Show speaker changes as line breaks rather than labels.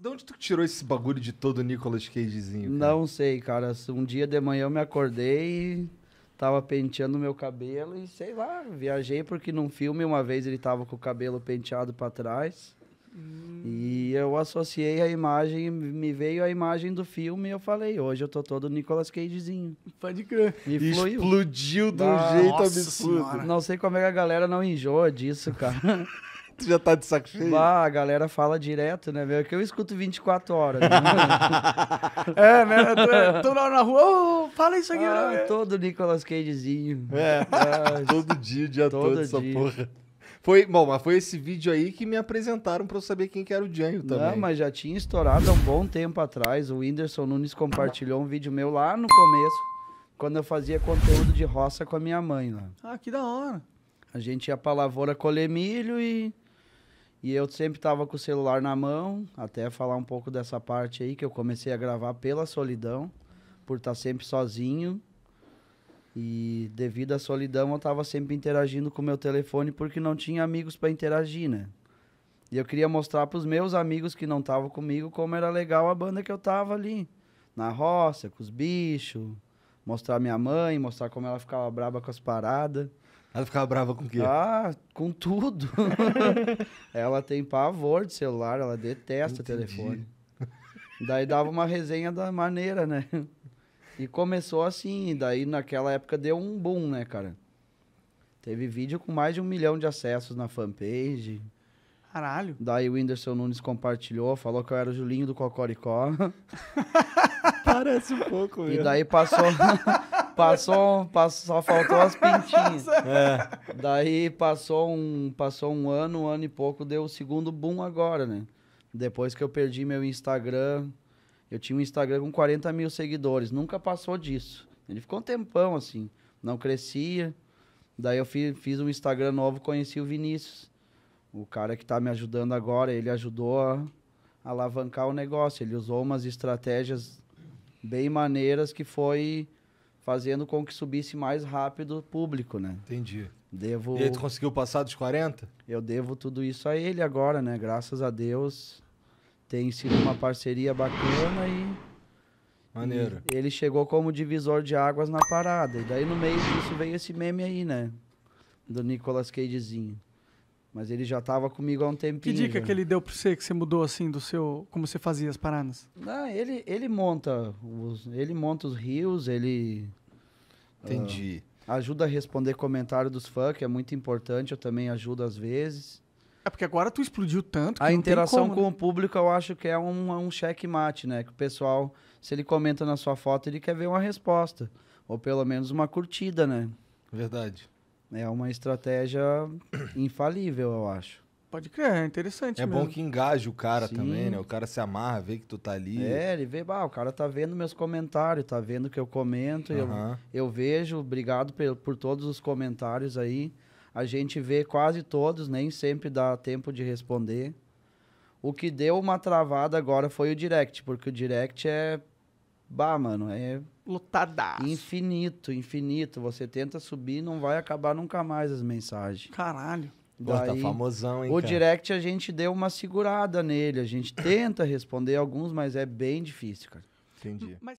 De onde tu tirou esse bagulho de todo Nicolas Cagezinho? Cara? Não sei, cara. Um dia de manhã eu me acordei e tava penteando meu cabelo e sei lá, viajei porque num filme uma vez ele tava com o cabelo penteado para trás. Hum. E eu associei a imagem, me veio a imagem do filme e eu falei, hoje eu tô todo Nicolas Cagezinho. Pode crer. E Explodiu de um jeito absurdo. Senhora. Não sei como é que a galera não enjoa disso, cara. tu já tá de saco cheio? Bah, a galera fala direto, né, velho? Que eu escuto 24 horas. Né? é, né? Tô, na rua, oh, fala isso aqui, ah, né, Todo Nicolas Cagezinho. É, é. todo dia, o dia todo, todo dia. essa porra. Foi, bom, mas foi esse vídeo aí que me apresentaram para eu saber quem que era o Janho também. Não, mas já tinha estourado há um bom tempo atrás. O Whindersson Nunes compartilhou um vídeo meu lá no começo, quando eu fazia conteúdo de roça com a minha mãe lá. Ah, que da hora. A gente ia pra lavoura colher milho e e eu sempre tava com o celular na mão, até falar um pouco dessa parte aí, que eu comecei a gravar pela solidão, por estar tá sempre sozinho. E devido à solidão, eu tava sempre interagindo com o meu telefone porque não tinha amigos para interagir, né? E eu queria mostrar para os meus amigos que não estavam comigo como era legal a banda que eu tava ali, na roça, com os bichos, mostrar minha mãe, mostrar como ela ficava braba com as paradas. Ela ficava brava com o quê? Ah, com tudo. ela tem pavor de celular, ela detesta Entendi. telefone. Daí dava uma resenha da maneira, né? E começou assim, daí naquela época deu um boom, né, cara? Teve vídeo com mais de um milhão de acessos na fanpage. Caralho. Daí o Whindersson Nunes compartilhou, falou que eu era o Julinho do Cocoricó. Parece um pouco, E daí passou. Passou, passou, só faltou as pintinhas. É. Daí passou um, passou um ano, um ano e pouco, deu o segundo boom agora, né? Depois que eu perdi meu Instagram, eu tinha um Instagram com 40 mil seguidores, nunca passou disso. Ele ficou um tempão assim, não crescia. Daí eu fiz, fiz um Instagram novo, conheci o Vinícius. O cara que tá me ajudando agora, ele ajudou a alavancar o negócio. Ele usou umas estratégias bem maneiras que foi fazendo com que subisse mais rápido o público, né? Entendi. Devo... E aí tu conseguiu passar dos 40? Eu devo tudo isso a ele agora, né? Graças a Deus tem sido uma parceria bacana e... Maneiro. E ele chegou como divisor de águas na parada. E daí no meio disso veio esse meme aí, né? Do Nicolas Cagezinho. Mas ele já estava comigo há um tempinho. Que dica já. que ele deu para você que você mudou assim do seu, como você fazia as paradas? Não, ele ele monta os, ele monta os rios, ele Entendi. Ah, ajuda a responder comentário dos fãs, que é muito importante. Eu também ajudo às vezes. É porque agora tu explodiu tanto. a interação como, com né? o público eu acho que é um, é um checkmate, né? Que o pessoal, se ele comenta na sua foto, ele quer ver uma resposta. Ou pelo menos uma curtida, né? Verdade. É uma estratégia infalível, eu acho. Pode crer, é interessante. É mesmo. bom que engaje o cara Sim. também, né? O cara se amarra, vê que tu tá ali. É, ele vê, bah, o cara tá vendo meus comentários, tá vendo que eu comento. Eu, eu vejo, obrigado por, por todos os comentários aí. A gente vê quase todos, nem sempre dá tempo de responder. O que deu uma travada agora foi o direct, porque o direct é. Bah, mano, é. Lutadaço. Infinito, infinito. Você tenta subir não vai acabar nunca mais as mensagens. Caralho. Pô, tá famosão, hein, O cara? direct a gente deu uma segurada nele. A gente tenta responder alguns, mas é bem difícil, cara. Entendi. Mas